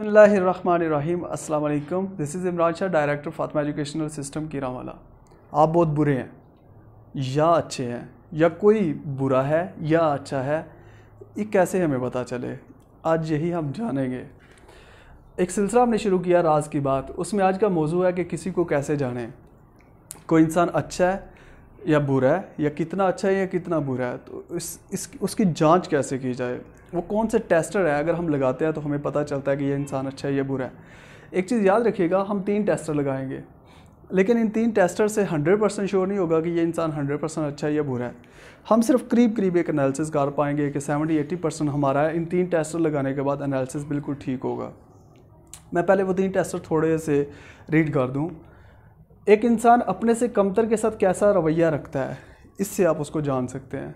रहीम अस्सलाम this is Imran Shah director Fatma educational system किरावाला आप बहुत बुरे हैं या अच्छे हैं या कोई बुरा है या अच्छा है ये कैसे हमें पता चले आज यही हम जानेंगे एक सिलसिला हमने शुरू किया राज की बात उसमें आज का मौजू है कि किसी को कैसे जाने कोई इंसान अच्छा है या बुरा है या कितना अच्छा है या कितना बुरा है तो इस, इस उसकी जांच कैसे की जाए वो कौन से टेस्टर है अगर हम लगाते हैं तो हमें पता चलता है कि ये इंसान अच्छा है या बुरा है एक चीज़ याद रखिएगा हम तीन टेस्टर लगाएंगे लेकिन इन तीन टेस्टर से 100 परसेंट श्योर नहीं होगा कि ये इंसान हंड्रेड परसेंट अच्छा है या बुरा है हम सिर्फ करीब करीब एक एनालिसिस कर पाएंगे कि सेवेंटी एट्टी परसेंट हमारा है इन तीन टेस्टर लगाने के बाद एनालिसिस बिल्कुल ठीक होगा मैं पहले वो तीन टेस्टर थोड़े से रीड कर दूँ एक इंसान अपने से कमतर के साथ कैसा रवैया रखता है इससे आप उसको जान सकते हैं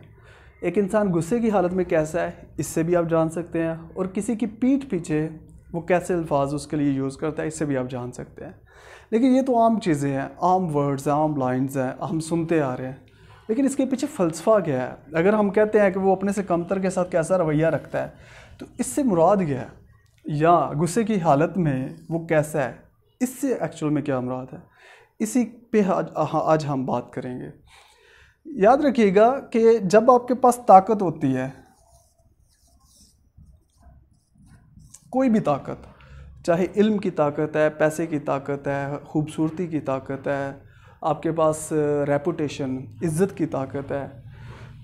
एक इंसान गुस्से की हालत में कैसा है इससे भी आप जान सकते हैं और किसी की पीठ पीछे वो कैसे अल्फाज उसके लिए यूज़ करता है इससे भी आप जान सकते हैं लेकिन ये तो आम चीज़ें हैं आम वर्ड्स हैं आम लाइन्स हैं हम सुनते आ रहे हैं लेकिन इसके पीछे फ़लसफ़ा क्या है अगर हम कहते हैं कि वो अपने से कमतर के साथ कैसा रवैया रखता है तो इससे मुराद क्या है या गुस्से की हालत में वो कैसा है इससे एक्चुअल में क्या मुराद है इसी पे आज हाँ, आज हम बात करेंगे याद रखिएगा कि जब आपके पास ताकत होती है कोई भी ताकत चाहे इल्म की ताकत है पैसे की ताकत है खूबसूरती की ताकत है आपके पास रेपुटेशन इज़्ज़त की ताकत है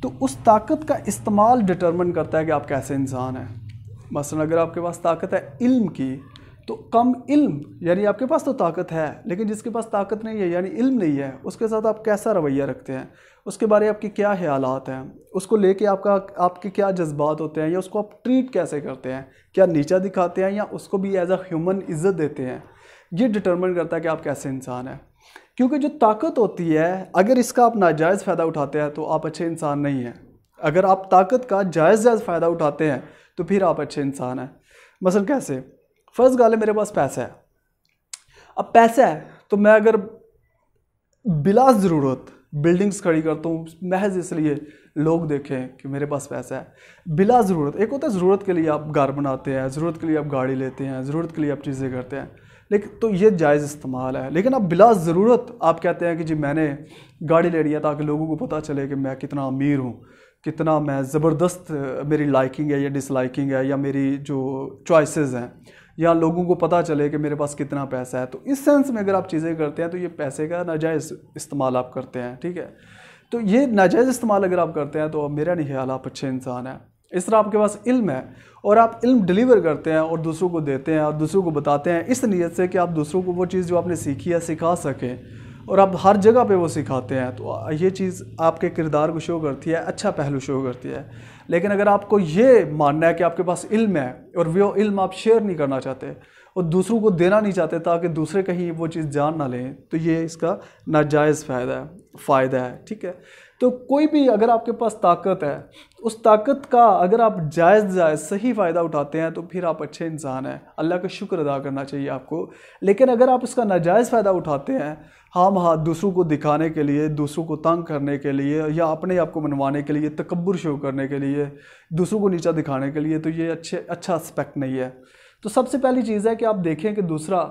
तो उस ताकत का इस्तेमाल डिटर्मन करता है कि आप कैसे इंसान हैं मसलन अगर आपके पास ताकत है इल्म की तो कम इल्म यानी आपके पास तो ताकत है लेकिन जिसके पास ताकत नहीं है यानी इल्म नहीं है उसके साथ आप कैसा रवैया रखते हैं उसके बारे में आपके क्या ख्याल हैं उसको लेके आपका आपके क्या जज्बात होते हैं या उसको आप ट्रीट कैसे करते हैं क्या नीचा दिखाते हैं या उसको भी एज अ ह्यूमन इज़्ज़त देते हैं ये डिटर्मन करता है कि आप कैसे इंसान हैं क्योंकि जो ताकत होती है अगर इसका आप नाजायज़ फ़ायदा उठाते हैं तो आप अच्छे इंसान नहीं हैं अगर आप ताकत का जायज़ जायज़ फ़ायदा उठाते हैं तो फिर आप अच्छे इंसान हैं मसल कैसे फर्स्ट गाल है मेरे पास पैसा है अब पैसा है तो मैं अगर बिला ज़रूरत बिल्डिंग्स खड़ी करता हूँ महज इसलिए लोग देखें कि मेरे पास पैसा है बिला ज़रूरत एक होता है ज़रूरत के लिए आप घर बनाते हैं ज़रूरत के लिए आप गाड़ी लेते हैं ज़रूरत के लिए आप चीज़ें करते हैं लेकिन तो ये जायज़ इस्तेमाल है लेकिन आप बिला ज़रूरत आप कहते हैं कि जी मैंने गाड़ी ले ली है ताकि लोगों को पता चले कि मैं कितना अमीर हूँ कितना मैं ज़बरदस्त मेरी लाइकिंग है या डिसलाइकिंग है या मेरी जो चॉइसेस हैं या लोगों को पता चले कि मेरे पास कितना पैसा है तो इस सेंस में अगर आप चीज़ें करते हैं तो ये पैसे का नाजायज़ इस्तेमाल आप करते हैं ठीक है तो ये नाजायज़ इस्तेमाल अगर आप करते हैं तो मेरा नहीं ख्याल आप अच्छे इंसान हैं इस तरह आपके पास इल्म है और आप इल्म डिलीवर करते हैं और दूसरों को देते हैं और दूसरों को बताते हैं इस नीयत से कि आप दूसरों को वो चीज़ जो आपने सीखी है सिखा सकें और अब हर जगह पे वो सिखाते हैं तो ये चीज़ आपके किरदार को शो करती है अच्छा पहलू शो करती है लेकिन अगर आपको ये मानना है कि आपके पास इल्म है और वो इल्म आप शेयर नहीं करना चाहते और दूसरों को देना नहीं चाहते ताकि दूसरे कहीं वो चीज़ जान ना लें तो ये इसका नाजायज़ फ़ायदा है फ़ायदा है ठीक है तो कोई भी अगर आपके पास ताकत है तो उस ताकत का अगर आप जायज़ जायज़ सही फ़ायदा उठाते हैं तो फिर आप अच्छे इंसान हैं अल्लाह का शुक्र अदा करना चाहिए आपको लेकिन अगर आप उसका नाजायज़ फ़ायदा उठाते हैं हम हाथ दूसरों को दिखाने के लिए दूसरों को तंग करने के लिए या अपने आप को मनवाने के लिए तकबर शो करने के लिए दूसरों को नीचा दिखाने के लिए तो ये अच्छे अच्छा एस्पेक्ट नहीं है तो सबसे पहली चीज़ है कि आप देखें कि दूसरा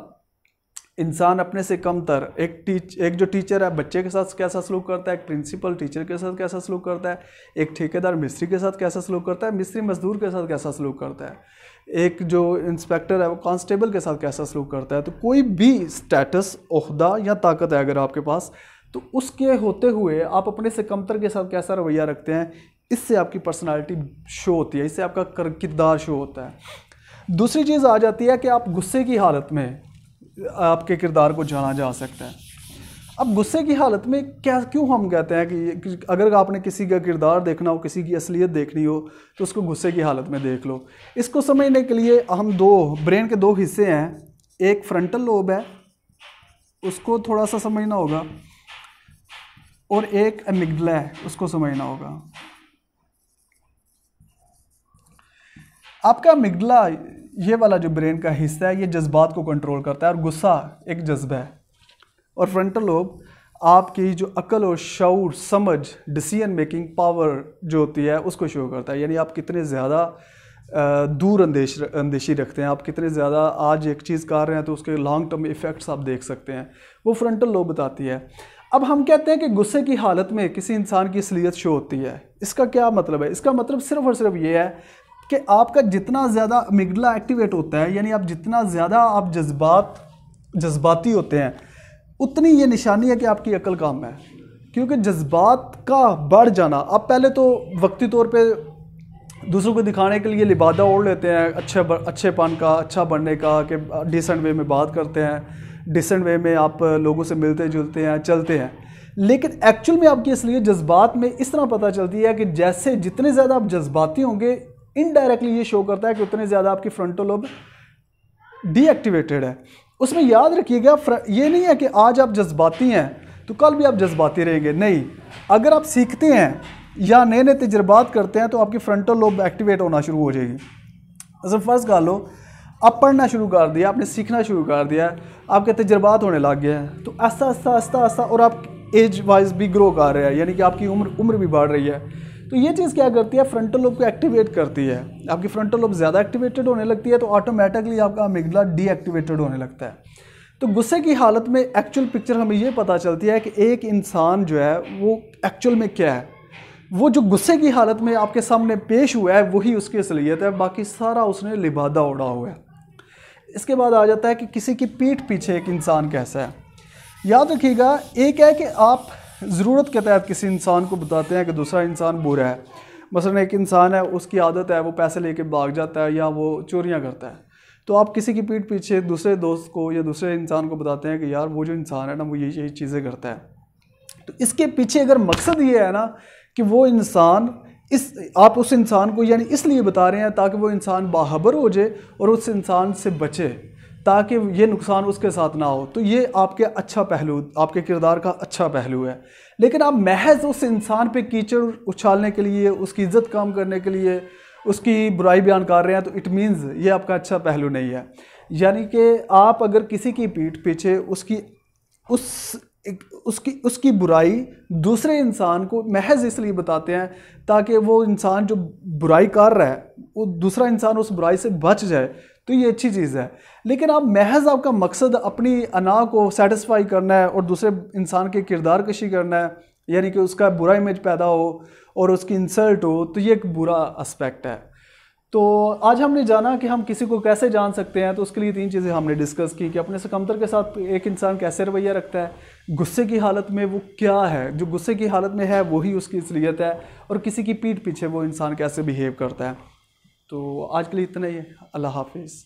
इंसान अपने से कमतर एक टीच एक जो टीचर है बच्चे के साथ कैसा सलूक करता है एक प्रिंसिपल टीचर के साथ कैसा सलूक करता है एक ठेकेदार मिस्त्री के साथ कैसा सलूक करता है मिस्त्री मजदूर के साथ कैसा सलूक करता है एक जो इंस्पेक्टर है वो कांस्टेबल के साथ कैसा सलूक करता है तो कोई भी स्टेटस अहदा या ताकत है अगर आपके पास तो उसके होते हुए आप अपने से कमतर के साथ कैसा रवैया रखते हैं इससे आपकी पर्सनैलिटी शो होती है इससे आपका किरदार शो होता है दूसरी चीज़ आ जाती है कि आप गुस्से की हालत में आपके किरदार को जाना जा सकता है अब गुस्से की हालत में क्या क्यों हम कहते हैं कि अगर आपने किसी का किरदार देखना हो किसी की असलियत देखनी हो तो उसको गुस्से की हालत में देख लो इसको समझने के लिए हम दो ब्रेन के दो हिस्से हैं एक फ्रंटल लोब है उसको थोड़ा सा समझना होगा और एक एमिगडला है उसको समझना होगा आपका मिगडला ये वाला जो ब्रेन का हिस्सा है ये जज्बात को कंट्रोल करता है और गुस्सा एक जज्बा है और फ्रंटल लोब आपकी जो अकल और शौर समझ डिसीजन मेकिंग पावर जो होती है उसको शो करता है यानी आप कितने ज़्यादा दूर अंदेश अंदेशी रखते हैं आप कितने ज़्यादा आज एक चीज़ कर रहे हैं तो उसके लॉन्ग टर्म इफ़ेक्ट्स आप देख सकते हैं वो फ्रंटल लोब बताती है अब हम कहते हैं कि गुस्से की हालत में किसी इंसान की असलियत शो होती है इसका क्या मतलब है इसका मतलब सिर्फ और सिर्फ ये है कि आपका जितना ज़्यादा मिगडला एक्टिवेट होता है यानी आप जितना ज़्यादा आप जज्बात जज्बाती होते हैं उतनी ये निशानी है कि आपकी अकल काम है क्योंकि जज्बात का बढ़ जाना आप पहले तो वक्ती तौर पे दूसरों को दिखाने के लिए लिबादा ओढ़ लेते हैं अच्छे अच्छे पान का अच्छा बनने का कि डिसेंट वे में बात करते हैं डिसेंट वे में आप लोगों से मिलते जुलते हैं चलते हैं लेकिन एक्चुअल में आपकी इसलिए जज्बात में इस तरह पता चलती है कि जैसे जितने ज़्यादा आप जज्बाती होंगे इनडायरेक्टली ये शो करता है कि उतने ज़्यादा आपकी फ्रंटल लोब डीएक्टिवेटेड है उसमें याद रखिएगा ये नहीं है कि आज आप जज्बाती हैं तो कल भी आप जज्बाती रहेंगे नहीं अगर आप सीखते हैं या नए नए तजर्बात करते हैं तो आपकी फ्रंटल लोब एक्टिवेट होना शुरू हो जाएगी असल फ़र्ज़ कर लो आप पढ़ना शुरू कर दिया आपने सीखना शुरू कर दिया आपके तजर्बात होने लग गए हैं तो आस्ता आस्ता आस्ता आस्ता और आप एज वाइज भी ग्रो कर रहे हैं यानी कि आपकी उम्र उम्र भी बढ़ रही है तो ये चीज़ क्या करती है फ्रंटल लोब को एक्टिवेट करती है आपकी फ्रंटल लोब ज़्यादा एक्टिवेटेड होने लगती है तो ऑटोमेटिकली आपका अमिगला डीएक्टिवेटेड होने लगता है तो गुस्से की हालत में एक्चुअल पिक्चर हमें ये पता चलती है कि एक इंसान जो है वो एक्चुअल में क्या है वो जो गुस्से की हालत में आपके सामने पेश हुआ है वही उसकी असलियत है बाकी सारा उसने लिबादा उड़ा हुआ है इसके बाद आ जाता है कि किसी की पीठ पीछे एक इंसान कैसा है याद रखिएगा एक है कि आप ज़रूरत के तहत किसी इंसान को बताते हैं कि दूसरा इंसान बुरा है मसलन एक इंसान है उसकी आदत है वो पैसे लेके भाग जाता है या वो चोरियाँ करता है तो आप किसी की पीठ पीछे दूसरे दोस्त को या दूसरे इंसान को बताते हैं कि यार वो जो इंसान है ना वो ये यही चीज़ें करता है तो इसके पीछे अगर मकसद ये है ना कि वो इंसान इस आप उस इंसान को यानी इसलिए बता रहे हैं ताकि वो इंसान बाहबर हो जाए और उस इंसान से बचे ताकि ये नुकसान उसके साथ ना हो तो ये आपके अच्छा पहलू आपके किरदार का अच्छा पहलू है लेकिन आप महज उस इंसान पे कीचड़ उछालने के लिए उसकी इज्जत काम करने के लिए उसकी बुराई बयान कर रहे हैं तो इट मीन्स ये आपका अच्छा पहलू नहीं है यानी कि आप अगर किसी की पीठ पीछे उसकी उस उसकी उसकी बुराई दूसरे इंसान को महज इसलिए बताते हैं ताकि वो इंसान जो बुराई कर रहा है वो दूसरा इंसान उस बुराई से बच जाए तो ये अच्छी चीज़ है लेकिन आप महज आपका मकसद अपनी अना को सेटिस्फाई करना है और दूसरे इंसान के किरदार कशी करना है यानी कि उसका बुरा इमेज पैदा हो और उसकी इंसल्ट हो तो ये एक बुरा एस्पेक्ट है तो आज हमने जाना कि हम किसी को कैसे जान सकते हैं तो उसके लिए तीन चीज़ें हमने डिस्कस की कि अपने से कमतर के साथ एक इंसान कैसे रवैया रखता है गुस्से की हालत में वो क्या है जो गुस्से की हालत में है वही उसकी असलियत है और किसी की पीठ पीछे वो इंसान कैसे बिहेव करता है तो आज के लिए इतना ही है अल्लाह हाफिज़